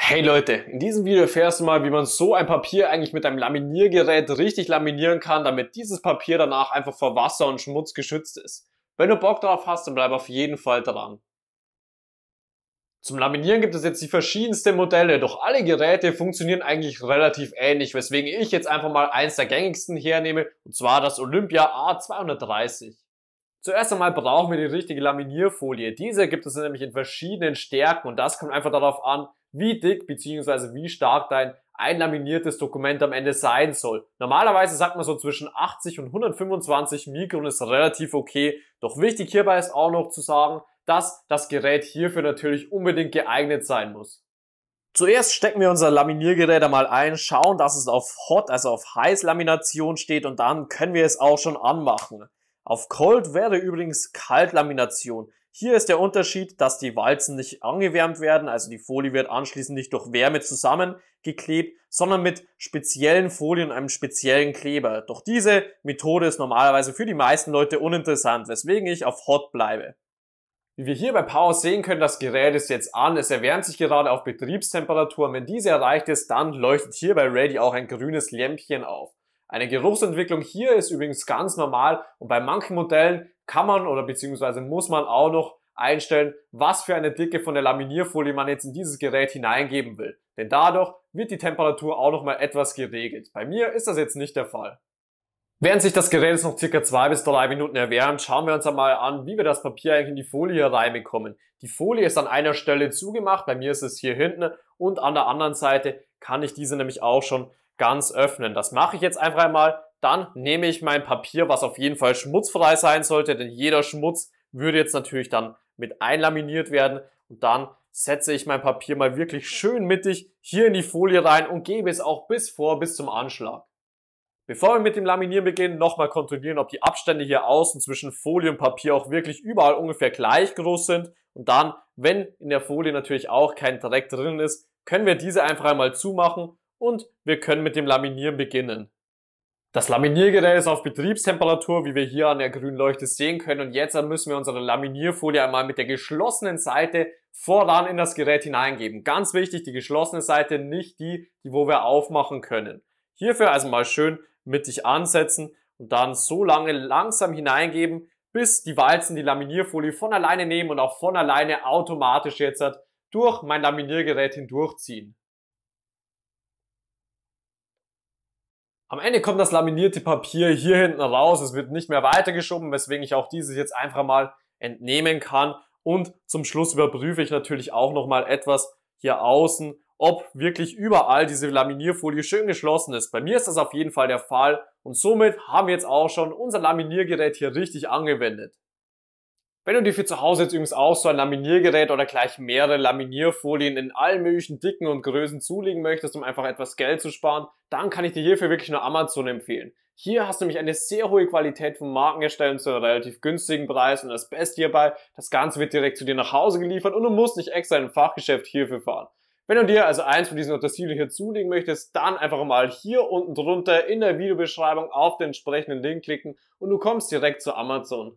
Hey Leute, in diesem Video erfährst du mal, wie man so ein Papier eigentlich mit einem Laminiergerät richtig laminieren kann, damit dieses Papier danach einfach vor Wasser und Schmutz geschützt ist. Wenn du Bock drauf hast, dann bleib auf jeden Fall dran. Zum Laminieren gibt es jetzt die verschiedensten Modelle, doch alle Geräte funktionieren eigentlich relativ ähnlich, weswegen ich jetzt einfach mal eins der gängigsten hernehme, und zwar das Olympia A230. Zuerst einmal brauchen wir die richtige Laminierfolie. Diese gibt es nämlich in verschiedenen Stärken und das kommt einfach darauf an, wie dick bzw. wie stark dein einlaminiertes Dokument am Ende sein soll. Normalerweise sagt man so zwischen 80 und 125 Mikron ist relativ okay. Doch wichtig hierbei ist auch noch zu sagen, dass das Gerät hierfür natürlich unbedingt geeignet sein muss. Zuerst stecken wir unser Laminiergerät einmal ein, schauen, dass es auf Hot, also auf Heißlamination steht und dann können wir es auch schon anmachen. Auf Cold wäre übrigens Kaltlamination. Hier ist der Unterschied, dass die Walzen nicht angewärmt werden, also die Folie wird anschließend nicht durch Wärme zusammengeklebt, sondern mit speziellen Folien und einem speziellen Kleber. Doch diese Methode ist normalerweise für die meisten Leute uninteressant, weswegen ich auf Hot bleibe. Wie wir hier bei Power sehen können, das Gerät ist jetzt an, es erwärmt sich gerade auf Betriebstemperatur und wenn diese erreicht ist, dann leuchtet hier bei Ready auch ein grünes Lämpchen auf. Eine Geruchsentwicklung hier ist übrigens ganz normal und bei manchen Modellen kann man oder beziehungsweise muss man auch noch einstellen, was für eine Dicke von der Laminierfolie man jetzt in dieses Gerät hineingeben will. Denn dadurch wird die Temperatur auch nochmal etwas geregelt. Bei mir ist das jetzt nicht der Fall. Während sich das Gerät jetzt noch circa zwei bis drei Minuten erwärmt, schauen wir uns einmal an, wie wir das Papier eigentlich in die Folie reinbekommen. Die Folie ist an einer Stelle zugemacht, bei mir ist es hier hinten und an der anderen Seite kann ich diese nämlich auch schon ganz öffnen. Das mache ich jetzt einfach einmal. Dann nehme ich mein Papier, was auf jeden Fall schmutzfrei sein sollte, denn jeder Schmutz würde jetzt natürlich dann mit einlaminiert werden. Und dann setze ich mein Papier mal wirklich schön mittig hier in die Folie rein und gebe es auch bis vor, bis zum Anschlag. Bevor wir mit dem Laminieren beginnen, nochmal kontrollieren, ob die Abstände hier außen zwischen Folie und Papier auch wirklich überall ungefähr gleich groß sind. Und dann, wenn in der Folie natürlich auch kein Dreck drin ist, können wir diese einfach einmal zumachen und wir können mit dem Laminieren beginnen. Das Laminiergerät ist auf Betriebstemperatur, wie wir hier an der grünen Leuchte sehen können. Und jetzt müssen wir unsere Laminierfolie einmal mit der geschlossenen Seite voran in das Gerät hineingeben. Ganz wichtig, die geschlossene Seite, nicht die, die wo wir aufmachen können. Hierfür also mal schön mittig ansetzen und dann so lange langsam hineingeben, bis die Walzen die Laminierfolie von alleine nehmen und auch von alleine automatisch jetzt durch mein Laminiergerät hindurchziehen. Am Ende kommt das laminierte Papier hier hinten raus. Es wird nicht mehr weitergeschoben, weswegen ich auch dieses jetzt einfach mal entnehmen kann. Und zum Schluss überprüfe ich natürlich auch nochmal etwas hier außen, ob wirklich überall diese Laminierfolie schön geschlossen ist. Bei mir ist das auf jeden Fall der Fall und somit haben wir jetzt auch schon unser Laminiergerät hier richtig angewendet. Wenn du dir für zu Hause jetzt übrigens auch so ein Laminiergerät oder gleich mehrere Laminierfolien in allen möglichen Dicken und Größen zulegen möchtest, um einfach etwas Geld zu sparen, dann kann ich dir hierfür wirklich nur Amazon empfehlen. Hier hast du nämlich eine sehr hohe Qualität von Markenherstellern zu einem relativ günstigen Preis und das Beste hierbei, das Ganze wird direkt zu dir nach Hause geliefert und du musst nicht extra in ein Fachgeschäft hierfür fahren. Wenn du dir also eins von diesen Utensilien hier zulegen möchtest, dann einfach mal hier unten drunter in der Videobeschreibung auf den entsprechenden Link klicken und du kommst direkt zu Amazon.